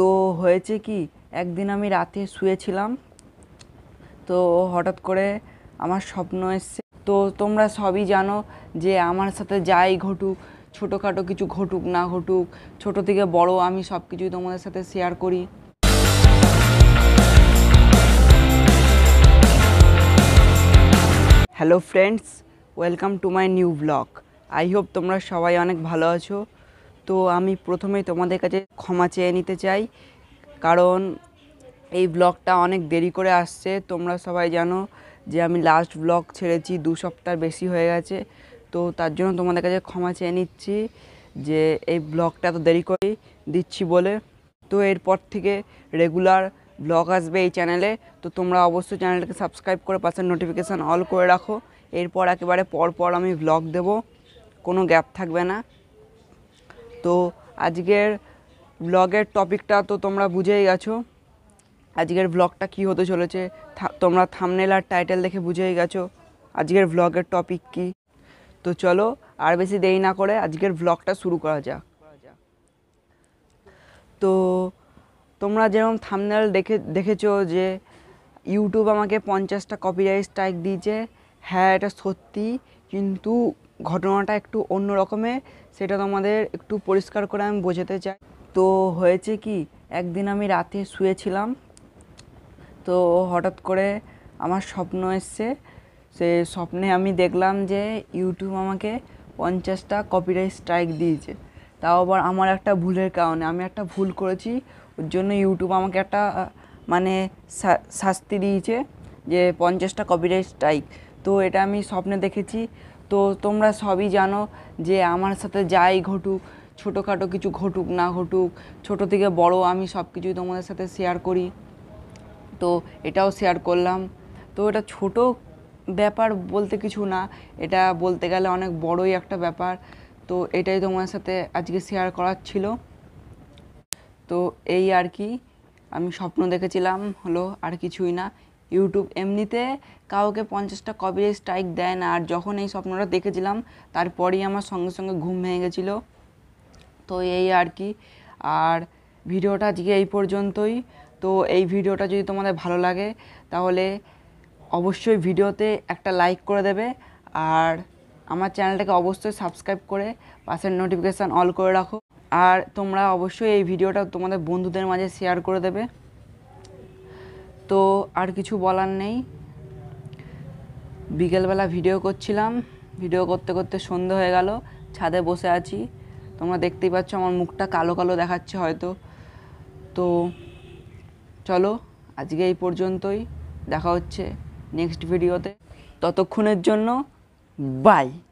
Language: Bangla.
তো হয়েছে কি একদিন আমি রাতে শুয়েছিলাম তো হঠাৎ করে আমার স্বপ্ন এসছে তো তোমরা সবই জানো যে আমার সাথে যাই ঘটুক ছোটোখাটো কিছু ঘটুক না ঘটুক ছোট থেকে বড় আমি সব কিছুই তোমাদের সাথে শেয়ার করি hello friends welcome to my new blog I hope তোমরা সবাই অনেক ভালো আছো তো আমি প্রথমেই তোমাদের কাছে ক্ষমা চেয়ে নিতে চাই কারণ এই ব্লগটা অনেক দেরি করে আসছে তোমরা সবাই জানো যে আমি লাস্ট ব্লগ ছেড়েছি দু সপ্তাহ বেশি হয়ে গেছে তো তার জন্য তোমাদের কাছে ক্ষমা চেয়ে নিচ্ছি যে এই ব্লগটা তো দেরি করে দিচ্ছি বলে তো এরপর থেকে রেগুলার ব্লগ আসবে এই চ্যানেলে তো তোমরা অবশ্যই চ্যানেলটাকে সাবস্ক্রাইব করে পাশে নোটিফিকেশান অল করে রাখো এরপর একেবারে পরপর আমি ব্লগ দেব কোনো গ্যাপ থাকবে না তো আজকের ব্লগের টপিকটা তো তোমরা বুঝেই গেছো আজকের ব্লগটা কি হতে চলেছে তোমরা থামনেল আর টাইটেল দেখে বুঝেই গেছো আজকের ব্লগের টপিক কি তো চলো আর বেশি দেরি না করে আজকের ব্লগটা শুরু করা যাক তো তোমরা যেরকম থামনেল দেখে দেখেছো যে ইউটিউব আমাকে পঞ্চাশটা কপিরাইট স্ট্রাইক দিয়েছে হ্যাঁ এটা সত্যি কিন্তু ঘটনাটা একটু অন্য রকমের সেটা তোমাদের একটু পরিষ্কার করে আমি বোঝাতে চাই তো হয়েছে কি একদিন আমি রাতে শুয়েছিলাম তো হঠাৎ করে আমার স্বপ্ন এসছে সে স্বপ্নে আমি দেখলাম যে ইউটিউব আমাকে পঞ্চাশটা কপিরাইট স্ট্রাইক দিয়েছে তাও আবার আমার একটা ভুলের কারণে আমি একটা ভুল করেছি ওর জন্য ইউটিউব আমাকে একটা মানে শাস্তি দিয়েছে যে পঞ্চাশটা কপিরাইট স্ট্রাইক তো এটা আমি স্বপ্নে দেখেছি তো তোমরা সবই জানো যে আমার সাথে যাই ঘটুক ছোটোখাটো কিছু ঘটুক না ঘটুক ছোট থেকে বড় আমি সব কিছুই তোমাদের সাথে শেয়ার করি তো এটাও শেয়ার করলাম তো এটা ছোট ব্যাপার বলতে কিছু না এটা বলতে গেলে অনেক বড়ই একটা ব্যাপার তো এটাই তোমাদের সাথে আজকে শেয়ার করার ছিল তো এই আর কি আমি স্বপ্ন দেখেছিলাম হলো আর কিছুই না ইউটিউব এমনিতে কাউকে পঞ্চাশটা কপি স্ট্রাইক দেয় না আর যখন এই স্বপ্নটা দেখেছিলাম তারপরেই আমার সঙ্গে সঙ্গে ঘুম ভেঙে গেছিলো তো এই আর কি আর ভিডিওটা আজকে এই পর্যন্তই তো এই ভিডিওটা যদি তোমাদের ভালো লাগে তাহলে অবশ্যই ভিডিওতে একটা লাইক করে দেবে আর আমার চ্যানেলটাকে অবশ্যই সাবস্ক্রাইব করে পাশের নোটিফিকেশান অল করে রাখো আর তোমরা অবশ্যই এই ভিডিওটা তোমাদের বন্ধুদের মাঝে শেয়ার করে দেবে আর কিছু বলার নেই বিকেলবেলা ভিডিও করছিলাম ভিডিও করতে করতে সন্ধে হয়ে গেল ছাদে বসে আছি তোমরা দেখতেই পাচ্ছ আমার মুখটা কালো কালো দেখাচ্ছে হয়তো তো চলো আজকে এই পর্যন্তই দেখা হচ্ছে নেক্সট ভিডিওতে ততক্ষণের জন্য বাই